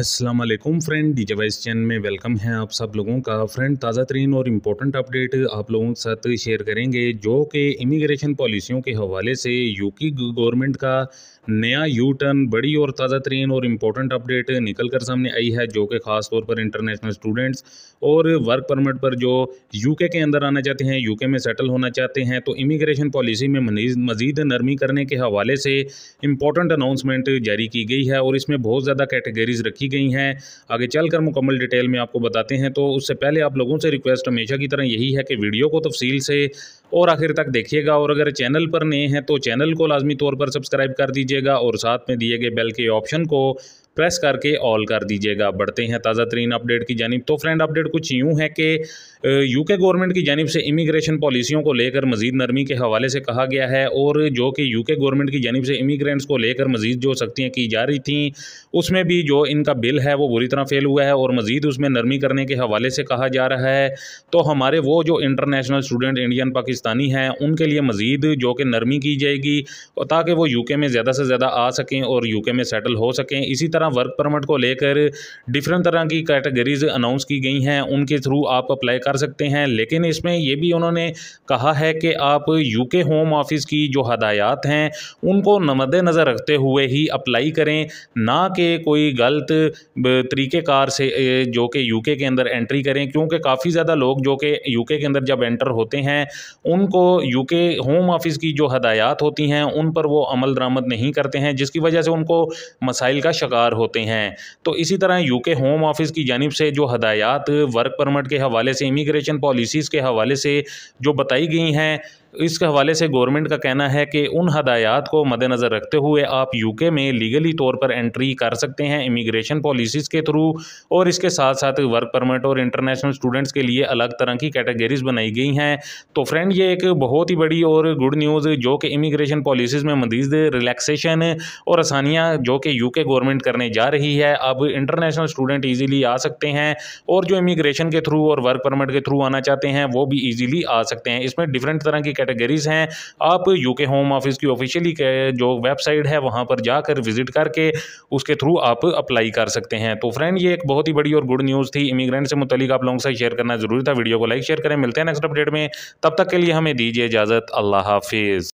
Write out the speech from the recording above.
Aslam friend डी वाइस चैन में वेलकम है आप सब लोगों का फ्रेंड ताज़ा तरीन और इम्पोर्टेंट अपडेट आप लोगों के साथ शेयर करेंगे जो कि इमिग्रेशन पॉलिसियों के हवाले से यूकी गवर्नमेंट का नया यू टर्न बड़ी और ताज़ा तरीन और इम्पोर्टेंट अपडेट निकल कर सामने आई है जो कि ख़ास तौर पर इंटरनेशनल स्टूडेंट्स और वर्क परमिट पर जो यू के अंदर आना चाहते हैं के में सेटल होना चाहते हैं तो इमिग्रेशन पॉलिसी में मज़ीद नरमी करने के हवाले से इम्पोर्टेंट अनाउंसमेंट जारी की गई है और इसमें बहुत ज़्यादा कैटेगरीज रखी की गई हैं आगे चल कर मुकम्मल डिटेल में आपको बताते हैं तो उससे पहले आप लोगों से रिक्वेस्ट हमेशा की तरह यही है कि वीडियो को तफसील से और आखिर तक देखिएगा और अगर चैनल पर नए हैं तो चैनल को लाजमी तौर पर सब्सक्राइब कर दीजिएगा और साथ में दिए गए बेल के ऑप्शन को प्रेस करके ऑल कर दीजिएगा बढ़ते हैं ताज़ा तरीन अपडेट की जानब तो फ्रेंड अपडेट कुछ यूँ है कि यूके गवर्नमेंट की जानब से इमिग्रेशन पॉलिसियों को लेकर मजीद नरमी के हवाले से कहा गया है और जो कि यूके गवर्नमेंट की जानब से इमिग्रेंट्स को लेकर मजीद जो सख्तियाँ की जा रही थी उसमें भी जो इनका बिल है वो बुरी तरह फेल हुआ है और मजीद उसमें नरमी करने के हवाले से कहा जा रहा है तो हमारे वो जो इंटरनेशनल स्टूडेंट इंडियन पाकिस्तानी हैं उनके लिए मजीद जो कि नरमी की जाएगी ताकि वो के में ज़्यादा से ज़्यादा आ सकें और के में सेटल हो सकें इसी तरह तरह वर्क परमिट को लेकर डिफरेंट तरह की कैटेगरीज अनाउंस की गई हैं उनके थ्रू आप अप्लाई कर सकते हैं लेकिन इसमें यह भी उन्होंने कहा है कि आप यूके होम ऑफिस की जो हदायात हैं उनको मद्देनज़र रखते हुए ही अप्लाई करें ना कि कोई गलत तरीक़ेकार से जो कि यू के अंदर एंट्री करें क्योंकि काफ़ी ज़्यादा लोग जो कि यू के अंदर जब एंटर होते हैं उनको के होम ऑफिस की जो हदायात होती हैं उन पर वो अमल दरामद नहीं करते हैं जिसकी वजह से उनको मसाइल का शिकार होते हैं तो इसी तरह यूके होम ऑफिस की जानब से जो हदायात वर्क परमिट के हवाले से इमिग्रेशन पॉलिसीज़ के हवाले से जो बताई गई हैं इसके हवाले से गवर्नमेंट का कहना है कि उन हदायात को मद्देनज़र रखते हुए आप यूके में लीगली तौर पर एंट्री कर सकते हैं इमिग्रेशन पॉलिसीज़ के थ्रू और इसके साथ साथ वर्क परमिट और इंटरनेशनल स्टूडेंट्स के लिए अलग तरह की कैटेगरीज बनाई गई हैं तो फ्रेंड ये एक बहुत ही बड़ी और गुड न्यूज़ जो कि इमिग्रेशन पॉलिसीज़ में मजीद रिलैक्सेशन और आसानियाँ जो कि के गवर्नमेंट करने जा रही है अब इंटरनेशनल स्टूडेंट ईजिली आ सकते हैं और जो इमिग्रेशन के थ्रू और वर्क परमिट के थ्रू आना चाहते हैं वो भी ईजिली आ सकते हैं इसमें डिफरेंट तरह की कैटेगरीज़ हैं आप यूके होम ऑफिस की ऑफिशियली जो वेबसाइट है वहाँ पर जाकर विजिट करके उसके थ्रू आप अप्लाई कर सकते हैं तो फ्रेंड ये एक बहुत ही बड़ी और गुड न्यूज़ थी इमिग्रेंट से मुतलिक आप लोगों से शेयर करना ज़रूरी था वीडियो को लाइक शेयर करें मिलते हैं नेक्स्ट अपडेट में तब तक के लिए हमें दीजिए इजाज़त अल्लाह हाफिज़